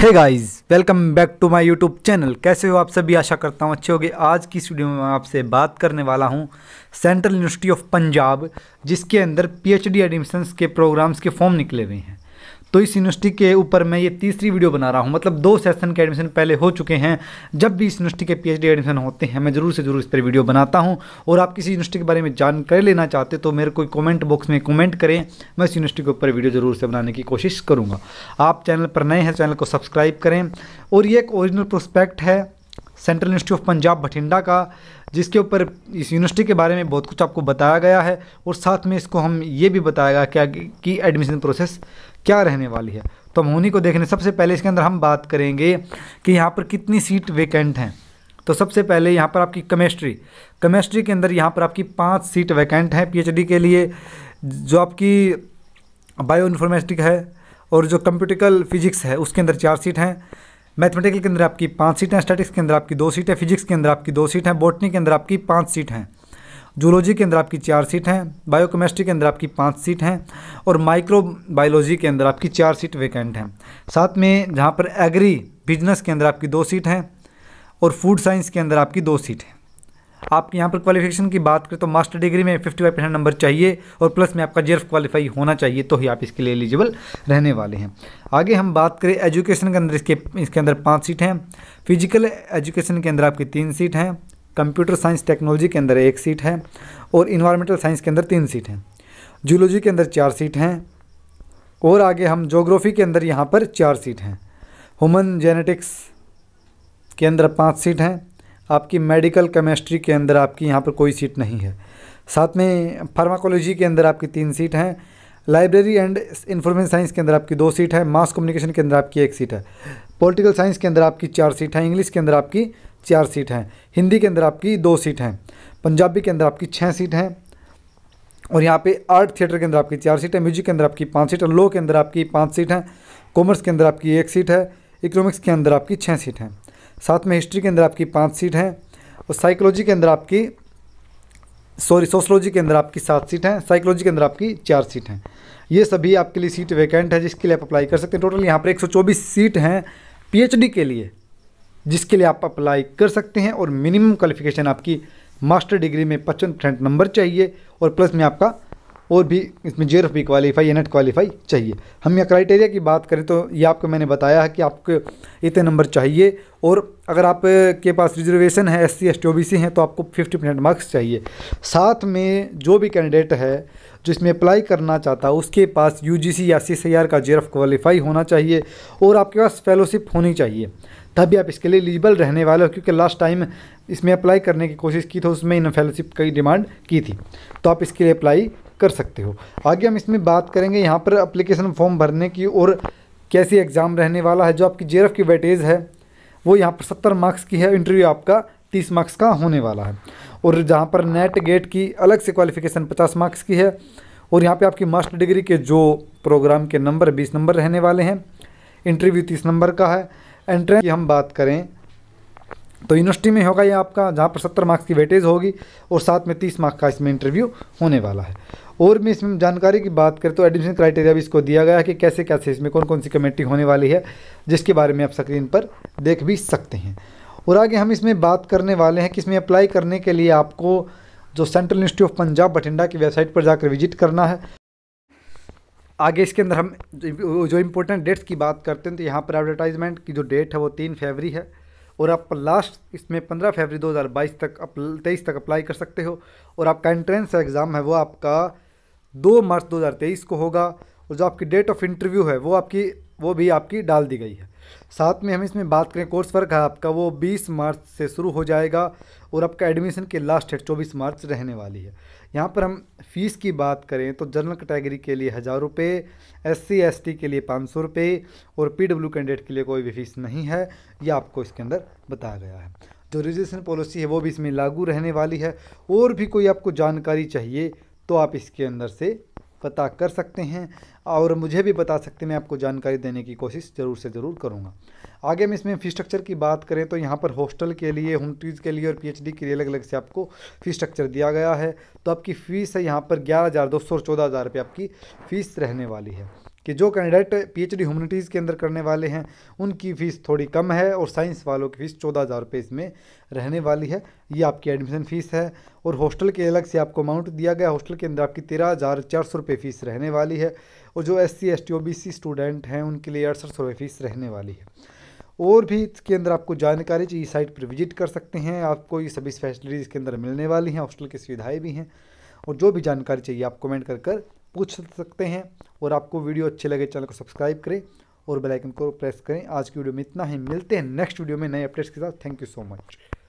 hey guys welcome back to my YouTube channel कैसे हो आप सभी आशा करता हूँ अच्छे होगे आज की स्टूडियो में मैं आपसे बात करने वाला हूँ सेंट्रल यूनिवर्सिटी ऑफ पंजाब जिसके अंदर पीएचडी एडमिशंस के प्रोग्राम्स के फॉर्म निकले हुए हैं तो इस यूनिवर्सिटी के ऊपर मैं ये तीसरी वीडियो बना रहा हूँ मतलब दो सेशन के एडमिशन पहले हो चुके हैं जब भी इस यूनिवर्सिटी के पीएचडी एडमिशन होते हैं मैं ज़रूर से ज़रूर इस पर वीडियो बनाता हूँ और आप किसी यूनिवर्सिटी के बारे में जानकारी लेना चाहते तो मेरे कोई कमेंट बॉक्स में कमेंट करें मैं इस यूनिवर्सिटी के ऊपर वीडियो ज़रूर से बनाने की कोशिश करूँगा आप चैनल पर नए हैं चैनल को सब्सक्राइब करें और ये एक ओरिजिनल प्रोस्पेक्ट है central university of Punjab Bathinda का जिसके ऊपर इस यूनिवर्सिटी के बारे में बहुत कुछ आपको बताया गया है और साथ में इसको हम ये भी बताया गया कि एडमिशन प्रोसेस क्या रहने वाली है तो हम उन्हीं को देखने सबसे पहले इसके अंदर हम बात करेंगे कि यहाँ पर कितनी सीट वैकेंट हैं तो सबसे पहले यहाँ पर आपकी केमिस्ट्री केमिस्ट्री के अंदर यहाँ पर आपकी पाँच सीट वैकेंट हैं पी के लिए जो आपकी बायो इन्फॉर्मेटिक है और जो कंप्यूटिकल फिजिक्स है उसके अंदर चार सीट हैं मैथमेटिकल के अंदर आपकी पाँच सीट हैं स्टैटिक्स के अंदर आपकी दो सीट है फिजिक्स के अंदर आपकी दो सीट हैं बॉटनी के अंदर आपकी पाँच सीट हैं जूलॉजी के अंदर आपकी चार सीट हैं बायोकेमिस्ट्री के अंदर आपकी पाँच सीट हैं और माइक्रो बायोलॉजी के अंदर आपकी चार सीट वैकेंट हैं साथ में जहाँ पर एग्री बिजनेस के अंदर आपकी दो सीट हैं और फूड साइंस के अंदर आपकी दो सीट हैं आपके यहाँ पर क्वालिफिकेशन की बात करें तो मास्टर डिग्री में फिफ्टी फाइव परसेंट नंबर चाहिए और प्लस में आपका जेफ क्वालिफाई होना चाहिए तो ही आप इसके लिए एलिजिबल रहने वाले हैं आगे हम बात करें एजुकेशन के अंदर इसके इसके अंदर पाँच सीट हैं फिजिकल एजुकेशन के अंदर आपकी तीन सीट हैं कंप्यूटर साइंस टेक्नोलॉजी के अंदर एक सीट है और इन्वायरमेंटल साइंस के अंदर तीन सीट हैं जूलॉजी के अंदर चार सीट हैं और आगे हम जोग्राफ़ी के अंदर यहाँ पर चार सीट हैं हुमन जेनेटिक्स के अंदर पाँच सीट हैं आपकी मेडिकल केमिस्ट्री के अंदर आपकी यहाँ पर कोई सीट नहीं है साथ में फार्माकोलॉजी के अंदर आपकी तीन सीट हैं लाइब्रेरी एंड इन्फॉर्मेशन साइंस के अंदर आपकी दो सीट है मास कम्युनिकेशन के अंदर आपकी एक सीट है पॉलिटिकल साइंस के अंदर आपकी चार सीट है इंग्लिश के अंदर आपकी चार सीट हैं हिंदी के अंदर आपकी दो सीट हैं पंजाबी के अंदर आपकी छः सीट हैं और यहाँ पे आर्ट थिएटर के अंदर आपकी चार सीट है म्यूजिक के अंदर आपकी पाँच सीट है लॉ के अंदर आपकी पाँच सीट हैं कॉमर्स के अंदर आपकी एक सीट है इकोनॉमिक्स के अंदर आपकी छः सीट हैं साथ में हिस्ट्री के अंदर आपकी पाँच सीट हैं और साइकोलॉजी के अंदर आपकी सॉरी सोशलॉजी के अंदर आपकी सात सीट हैं साइकोलॉजी के अंदर आपकी चार सीट हैं ये सभी आपके लिए सीट वैकेंट है जिसके लिए आप अप्लाई कर सकते हैं टोटल यहाँ पर एक सीट हैं पी के लिए जिसके लिए आप अप्लाई कर सकते हैं और मिनिमम क्वालिफिकेशन आपकी मास्टर डिग्री में पचपन परसेंट नंबर चाहिए और प्लस में आपका और भी इसमें जे एफ बी क्वालीफाई या क्वालीफाई चाहिए हम यहाँ क्राइटेरिया की बात करें तो ये आपको मैंने बताया है कि आपको इतने नंबर चाहिए और अगर आप के पास रिजर्वेशन है S C S B C हैं तो आपको फिफ्टी परसेंट मार्क्स चाहिए साथ में जो भी कैंडिडेट है जो इसमें अप्लाई करना चाहता है उसके पास यू या सी का जेरफ क्वालिफाई होना चाहिए और आपके पास फेलोशिप होनी चाहिए तभी आप इसके लिए एलिजिबल रहने वाले हो क्योंकि लास्ट टाइम इसमें अप्लाई करने की कोशिश की थी उसमें इन फेलोशिप की डिमांड की थी तो आप इसके लिए अप्लाई कर सकते हो आगे हम इसमें बात करेंगे यहाँ पर अप्लीकेशन फॉर्म भरने की और कैसी एग्ज़ाम रहने वाला है जो आपकी जे की वेटेज है वो यहाँ पर सत्तर मार्क्स की है इंटरव्यू आपका तीस मार्क्स का होने वाला है और जहाँ पर नेट गेट की अलग से क्वालिफिकेशन पचास मार्क्स की है और यहाँ पे आपकी मास्टर डिग्री के जो प्रोग्राम के नंबर बीस नंबर रहने वाले हैं इंटरव्यू तीस नंबर का है एंट्रेंस की हम बात करें तो यूनिवर्सिटी में होगा ये आपका जहाँ पर सत्तर मार्क्स की वेटेज होगी और साथ में तीस मार्क्स का इसमें इंटरव्यू होने वाला है और भी इसमें जानकारी की बात करें तो एडमिशन क्राइटेरिया भी इसको दिया गया है कि कैसे कैसे इसमें कौन कौन सी कमेटी होने वाली है जिसके बारे में आप स्क्रीन पर देख भी सकते हैं और आगे हम इसमें बात करने वाले हैं कि इसमें अप्लाई करने के लिए आपको जो central institute of Punjab Bathinda की वेबसाइट पर जाकर विजिट करना है आगे इसके अंदर हम जो इम्पोर्टेंट डेट्स की बात करते हैं तो यहाँ पर एडवर्टाइजमेंट की जो डेट है वो तीन फरवरी है और आप लास्ट इसमें पंद्रह फरवरी 2022 तक अप तेईस तक अप्लाई कर सकते हो और आपका एंट्रेंस एग्ज़ाम है वो आपका दो मार्च 2023 को होगा और जो आपकी डेट ऑफ इंटरव्यू है वो आपकी वो भी आपकी डाल दी गई है साथ में हम इसमें बात करें कोर्स वर्क है आपका वो 20 मार्च से शुरू हो जाएगा और आपका एडमिशन के लास्ट डेट 24 मार्च रहने वाली है यहाँ पर हम फीस की बात करें तो जनरल कैटेगरी के लिए हज़ार रुपये एस सी के लिए पाँच सौ रुपये और पी कैंडिडेट के लिए कोई भी फीस नहीं है यह आपको इसके अंदर बताया गया है जो रजिस्ट्रेशन पॉलिसी है वो भी इसमें लागू रहने वाली है और भी कोई आपको जानकारी चाहिए तो आप इसके अंदर से पता कर सकते हैं और मुझे भी बता सकते हैं मैं आपको जानकारी देने की कोशिश ज़रूर से ज़रूर करूँगा आगे हम इसमें फ़ी स्ट्रक्चर की बात करें तो यहाँ पर हॉस्टल के लिए होम के लिए और पीएचडी के लिए अलग अलग से आपको फ़ी स्ट्रक्चर दिया गया है तो आपकी फ़ीस है यहाँ पर ग्यारह हज़ार दो सौ चौदह हज़ार रुपये आपकी फ़ीस रहने वाली है कि जो कैंडिडेट पीएचडी ह्यूमनिटीज़ के अंदर करने वाले हैं उनकी फ़ीस थोड़ी कम है और साइंस वालों की फ़ीस चौदह हज़ार रुपये इसमें रहने वाली है ये आपकी एडमिशन फ़ीस है और हॉस्टल के अलग से आपको अमाउंट दिया गया हॉस्टल के अंदर आपकी तेरह हज़ार चार सौ रुपये फ़ीस रहने वाली है और जो S C S T O B C student हैं उनके लिए अड़सठ सौ रुपये फ़ीस रहने वाली है और भी इसके अंदर आपको जानकारी चाहिए साइट पर विजिट कर सकते हैं आपको ये सभी फैसिलिटीज़ के अंदर मिलने वाली हैं हॉस्टल की सुविधाएँ भी हैं और जो भी जानकारी चाहिए आप कमेंट कर कर पूछ सकते हैं और आपको वीडियो अच्छे लगे चैनल को सब्सक्राइब करें और बेल आइकन को प्रेस करें आज की वीडियो में इतना ही मिलते हैं नेक्स्ट वीडियो में नए अपडेट्स के साथ थैंक यू सो मच